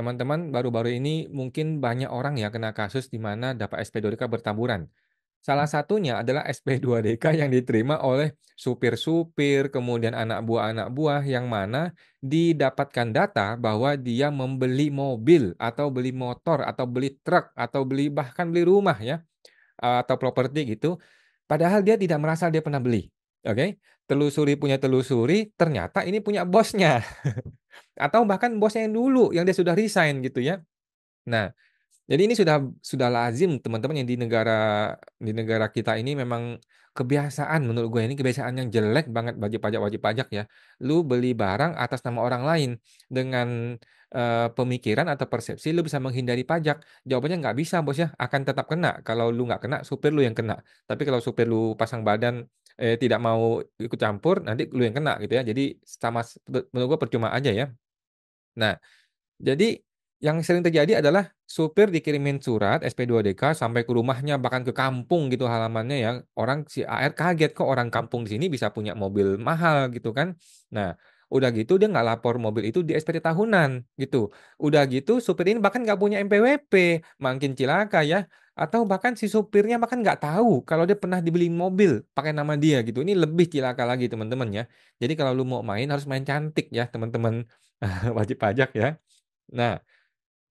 Teman-teman, baru-baru ini mungkin banyak orang ya kena kasus di mana dapat SP2DK bertaburan. Salah hmm. satunya adalah SP2DK yang diterima oleh supir-supir, kemudian anak buah-anak buah yang mana didapatkan data bahwa dia membeli mobil atau beli motor atau beli truk atau beli bahkan beli rumah ya atau properti gitu. Padahal dia tidak merasa dia pernah beli. Oke, okay? telusuri punya telusuri, ternyata ini punya bosnya. atau bahkan bosnya yang dulu yang dia sudah resign gitu ya. Nah, jadi ini sudah sudah lazim teman-teman yang di negara di negara kita ini memang kebiasaan menurut gue ini kebiasaan yang jelek banget bagi pajak wajib pajak ya. Lu beli barang atas nama orang lain dengan uh, pemikiran atau persepsi lu bisa menghindari pajak. Jawabannya nggak bisa bos ya, akan tetap kena. Kalau lu nggak kena, supir lu yang kena. Tapi kalau supir lu pasang badan eh, tidak mau ikut campur, nanti lu yang kena gitu ya. Jadi sama menurut gue percuma aja ya. Nah, jadi yang sering terjadi adalah supir dikirimin surat SP2DK sampai ke rumahnya bahkan ke kampung gitu halamannya ya. Orang si AR kaget kok orang kampung di sini bisa punya mobil mahal gitu kan. Nah, udah gitu dia nggak lapor mobil itu di SPT tahunan gitu udah gitu supir ini bahkan nggak punya MPWP makin cilaka ya atau bahkan si supirnya bahkan nggak tahu kalau dia pernah dibeli mobil pakai nama dia gitu. Ini lebih cilaka lagi teman-teman ya. Jadi kalau lu mau main harus main cantik ya teman-teman wajib pajak ya. Nah,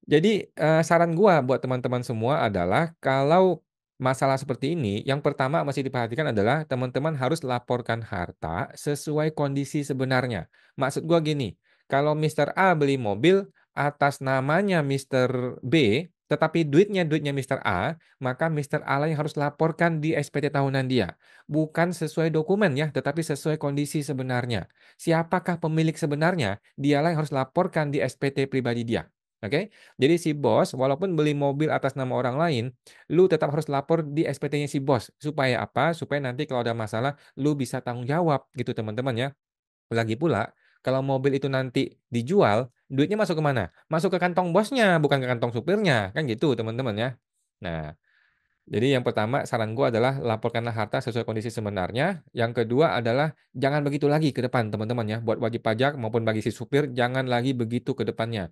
jadi eh, saran gua buat teman-teman semua adalah kalau masalah seperti ini, yang pertama masih diperhatikan adalah teman-teman harus laporkan harta sesuai kondisi sebenarnya. Maksud gua gini, kalau Mr. A beli mobil atas namanya Mr. B, tetapi duitnya duitnya Mr. A, maka Mr. A lah yang harus laporkan di SPT tahunan dia. Bukan sesuai dokumen ya, tetapi sesuai kondisi sebenarnya. Siapakah pemilik sebenarnya? Dialah yang harus laporkan di SPT pribadi dia. Oke, okay? jadi si bos walaupun beli mobil atas nama orang lain, lu tetap harus lapor di SPT-nya si bos supaya apa? Supaya nanti kalau ada masalah, lu bisa tanggung jawab gitu teman-teman ya. Lagi pula, kalau mobil itu nanti dijual, duitnya masuk ke mana? Masuk ke kantong bosnya, bukan ke kantong supirnya, kan gitu teman-teman ya. Nah, jadi yang pertama saran gue adalah laporkanlah harta sesuai kondisi sebenarnya. Yang kedua adalah jangan begitu lagi ke depan teman-teman ya. Buat wajib pajak maupun bagi si supir jangan lagi begitu ke depannya.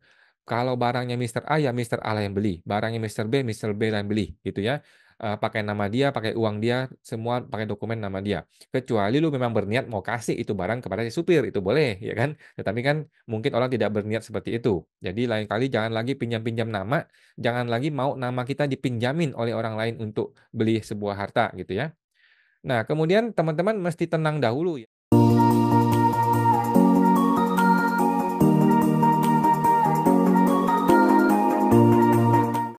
Kalau barangnya Mr. A ya Mr. A lah yang beli. Barangnya Mr. B, Mr. B lah yang beli gitu ya uh, pakai nama dia, pakai uang dia, semua pakai dokumen nama dia. Kecuali lu memang berniat mau kasih itu barang kepada si supir, itu boleh, ya kan? Tetapi kan mungkin orang tidak berniat seperti itu. Jadi lain kali jangan lagi pinjam-pinjam nama, jangan lagi mau nama kita dipinjamin oleh orang lain untuk beli sebuah harta gitu ya. Nah, kemudian teman-teman mesti tenang dahulu ya.